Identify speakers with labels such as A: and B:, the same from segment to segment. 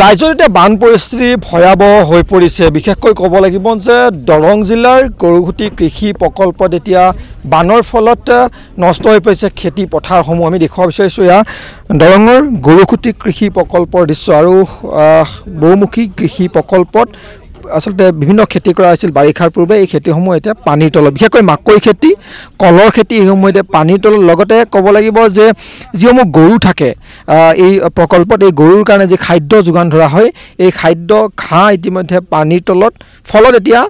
A: রাইজর এটা বান পরিস্থিতি ভয়াবহ হয়ে পড়েছে বিশেষক কব লাগিব যে দরং জেলার গরুঘুটি কৃষি প্রকল্প এটা বানর ফলত নষ্ট হয়ে পড়েছে খেতি পথার সমূহ আমি দেখ দরঙর গরুখুটি কৃষি প্রকল্পর দৃশ্য আর বহুমুখী কৃষি প্রকল্পত আচলতে বিভিন্ন খেতি কৰা হৈছিল বাৰিষাৰ পূৰ্বে এই খেতিসমূহ এতিয়া পানীৰ তলত বিশেষকৈ মাকৈ খেতি কলৰ খেতি এইসমূহ এতিয়া পানীৰ তলত লগতে ক'ব লাগিব যে যিসমূহ গৰু থাকে এই প্ৰকল্পত এই গৰুৰ কাৰণে যি খাদ্য যোগান ধৰা হয় এই খাদ্য ঘাঁহ ইতিমধ্যে পানীৰ তলত ফলত এতিয়া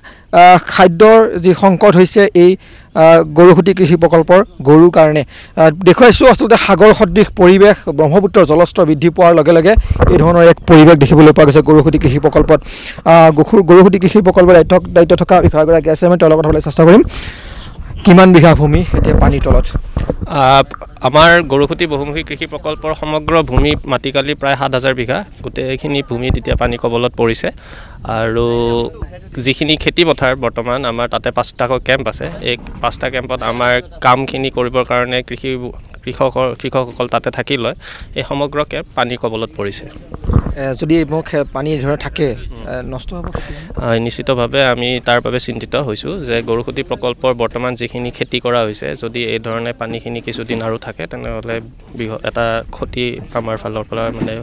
A: খাদ্যৰ যি সংকট হৈছে এই গৰুসুটি কৃষি প্ৰকল্পৰ গৰুৰ কাৰণে দেখুৱাইছোঁ আচলতে সাগৰ সদৃশ পৰিৱেশ ব্ৰহ্মপুত্ৰৰ জলস্তৰ বৃদ্ধি পোৱাৰ লগে লগে এই ধৰণৰ এক পৰিৱেশ দেখিবলৈ পোৱা গৈছে গৰুসুটি কৃষি প্ৰকল্পত গৰুসুটি কৃষি প্ৰকল্পৰ দায়িত্ব দায়িত্ব থকা বিষয়াগৰাকী আছে আমি তেওঁৰ লগত হ'বলৈ চেষ্টা কৰিম কিমান বিঘা ভূমি এতিয়া পানীৰ তলত
B: আমাৰ গৰুখুটি বহুমুখী কৃষি প্ৰকল্পৰ সমগ্ৰ ভূমি মাটিকালি প্ৰায় সাত হাজাৰ বিঘা গোটেইখিনি ভূমিত এতিয়া পানী কবলত পৰিছে আৰু যিখিনি খেতিপথাৰ বৰ্তমান আমাৰ তাতে পাঁচটাকৈ কেম্প আছে এই পাঁচটা কেম্পত আমাৰ কামখিনি কৰিবৰ কাৰণে কৃষি কৃষকৰ কৃষকসকল তাতে থাকি লয় এই সমগ্ৰ কেম্প পানী কবলত পৰিছে
A: যদি মোক পানী ধৰক থাকে নষ্ট হ'ব
B: নিশ্চিতভাৱে আমি তাৰ বাবে চিন্তিত হৈছোঁ যে গৰু খুটি প্ৰকল্পৰ বৰ্তমান যিখিনি খেতি কৰা হৈছে যদি এই ধৰণে পানীখিনি কিছুদিন আৰু থাকে তেনেহ'লে বৃহৎ এটা ক্ষতি আমাৰ ফালৰ পৰা মানে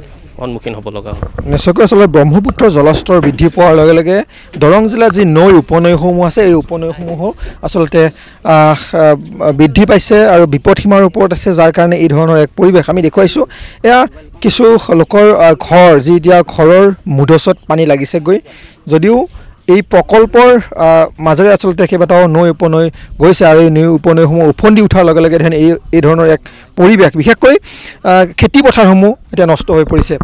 B: সন্মুখীন হ'ব লগা হ'ল
A: নিশ্চয়কৈ আচলতে ব্ৰহ্মপুত্ৰ জলস্তৰ বৃদ্ধি পোৱাৰ লগে লগে দৰং জিলাৰ যি নৈ উপনৈসমূহ আছে এই উপনৈসমূহো আচলতে বৃদ্ধি পাইছে আৰু বিপদসীমাৰ ওপৰত আছে যাৰ কাৰণে এই ধৰণৰ এক পৰিৱেশ আমি দেখুৱাইছোঁ এয়া কিছু লোকৰ ঘৰ যি এতিয়া ঘৰৰ মুধচত পানী লাগিছেগৈ যদিও এই প্ৰকল্পৰ মাজেৰে আচলতে কেইবাটাও নৈ উপনৈ গৈছে আৰু এই নৈ উপনৈসমূহ উফন্দি উঠাৰ লগে লগে ধৰণে এই এই ধৰণৰ এক পৰিৱেশ বিশেষকৈ খেতিপথাৰসমূহ এতিয়া নষ্ট হৈ পৰিছে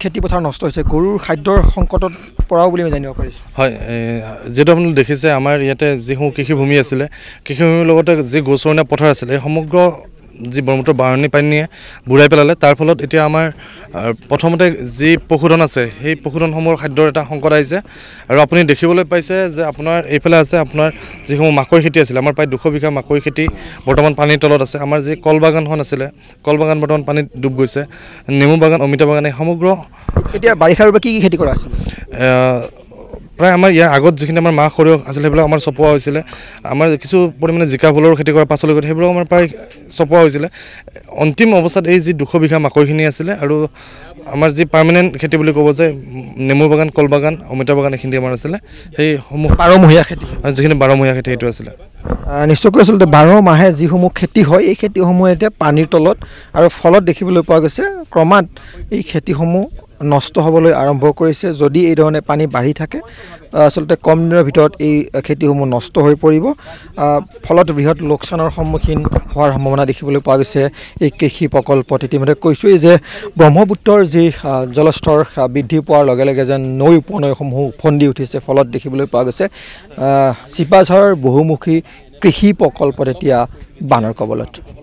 A: খেতিপথাৰ নষ্ট হৈছে গৰুৰ খাদ্যৰ সংকটত পৰাও বুলি আমি জানিব পাৰিছোঁ
C: হয় যিহেতু আপুনি দেখিছে আমাৰ ইয়াতে যিসমূহ কৃষিভূমি আছিলে কৃষিভূমিৰ লগতে যি গোচৰণীয়া পথাৰ আছিলে এই সমগ্ৰ যি ব্ৰহ্মপুত্ৰ বাৰণী পানীয়ে বুঢ়াই পেলালে তাৰ ফলত এতিয়া আমাৰ প্ৰথমতে যি পশুধন আছে সেই পশুধনসমূহৰ খাদ্যৰ এটা সংকট আহিছে আৰু আপুনি দেখিবলৈ পাইছে যে আপোনাৰ এইফালে আছে আপোনাৰ যিসমূহ মাকৈ খেতি আছিলে আমাৰ প্ৰায় দুশ বিঘা মাকৈ খেতি বৰ্তমান পানীৰ তলত আছে আমাৰ যি কল বাগানখন আছিলে কল বাগান বৰ্তমান পানীত ডুব গৈছে নেমু বাগান অমিতা বাগান এই সমগ্ৰ এতিয়া বাৰিষাৰ বাবে কি কি খেতি কৰা হৈছে প্ৰায় আমাৰ ইয়াৰ আগত যিখিনি আমাৰ মাহ সৰিয়হ আছিলে সেইবিলাক আমাৰ চপোৱা হৈছিলে আমাৰ কিছু পৰিমাণে জিকা ফুলৰ খেতি কৰা পাচলি কৰি সেইবিলাক আমাৰ প্ৰায় চপোৱা হৈছিলে অন্তিম অৱস্থাত এই যি দুশ বিঘা মাকৈখিনি আছিলে আৰু আমাৰ যি পাৰ্মানেণ্ট খেতি বুলি ক'ব যে নেমু বাগান কল বাগান অমিতা বাগান এইখিনি আমাৰ আছিলে সেইসমূহ বাৰমহীয়া খেতি যিখিনি বাৰমহীয়া খেতি সেইটো আছিলে
A: নিশ্চয়কৈ আচলতে বাৰ মাহে যিসমূহ খেতি হয় এই খেতিসমূহ এতিয়া পানীৰ তলত আৰু ফলত দেখিবলৈ পোৱা গৈছে ক্ৰমাৎ এই খেতিসমূহ নষ্ট হ'বলৈ আৰম্ভ কৰিছে যদি এইধৰণে পানী বাঢ়ি থাকে আচলতে কম দিনৰ ভিতৰত এই খেতিসমূহ নষ্ট হৈ পৰিব ফলত বৃহৎ লোকচানৰ সন্মুখীন হোৱাৰ সম্ভাৱনা দেখিবলৈ পোৱা গৈছে এই কৃষি প্ৰকল্পত ইতিমধ্যে কৈছোঁৱেই যে ব্ৰহ্মপুত্ৰৰ যি জলস্তৰ বৃদ্ধি পোৱাৰ লগে লগে যেন নৈ উপনৈসমূহ ওফন্দি উঠিছে ফলত দেখিবলৈ পোৱা গৈছে চিপাঝাৰৰ বহুমুখী কৃষি প্ৰকল্পত এতিয়া বানৰ কবলত